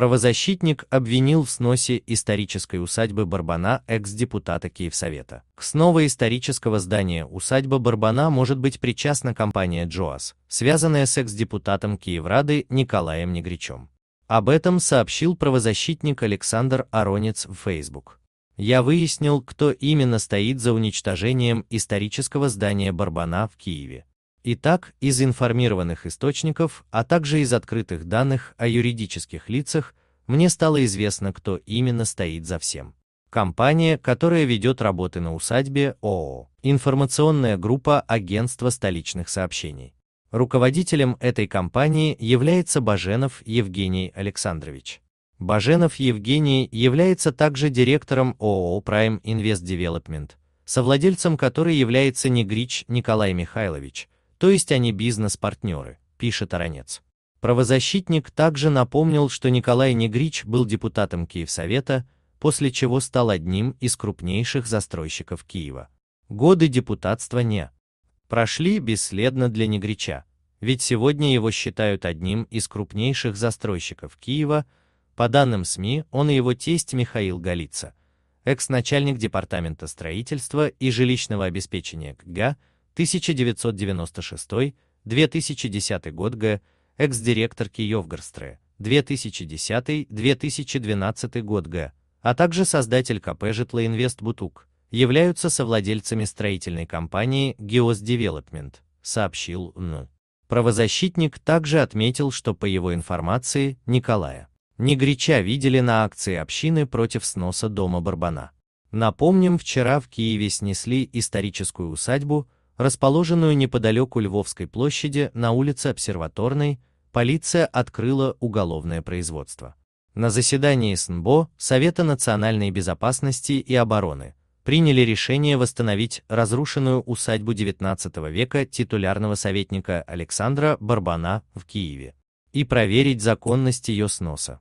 Правозащитник обвинил в сносе исторической усадьбы Барбана экс-депутата Киевсовета. К снова исторического здания усадьба Барбана может быть причастна компания «Джоас», связанная с экс-депутатом Киеврады Николаем Негричем. Об этом сообщил правозащитник Александр Аронец в Facebook. «Я выяснил, кто именно стоит за уничтожением исторического здания Барбана в Киеве. Итак, из информированных источников, а также из открытых данных о юридических лицах, мне стало известно, кто именно стоит за всем. Компания, которая ведет работы на усадьбе ООО, информационная группа Агентства столичных сообщений. Руководителем этой компании является Баженов Евгений Александрович. Баженов Евгений является также директором ООО Prime Invest Development, совладельцем которой является Негрич Николай Михайлович, то есть они бизнес-партнеры, пишет Аронец. Правозащитник также напомнил, что Николай Негрич был депутатом Киевсовета, после чего стал одним из крупнейших застройщиков Киева. Годы депутатства не прошли бесследно для Негрича, ведь сегодня его считают одним из крупнейших застройщиков Киева, по данным СМИ, он и его тесть Михаил Голица, экс-начальник департамента строительства и жилищного обеспечения КГА, 1996-2010 год Г. Экс-директор Киевгорстры 2010-2012 год Г. А также создатель КП Житла Инвест Бутук являются совладельцами строительной компании Geos Development, сообщил НУ. Правозащитник также отметил, что по его информации Николая Негрича видели на акции общины против сноса дома Барбана. Напомним, вчера в Киеве снесли историческую усадьбу, расположенную неподалеку Львовской площади на улице Обсерваторной, полиция открыла уголовное производство. На заседании СНБО Совета национальной безопасности и обороны приняли решение восстановить разрушенную усадьбу XIX века титулярного советника Александра Барбана в Киеве и проверить законность ее сноса.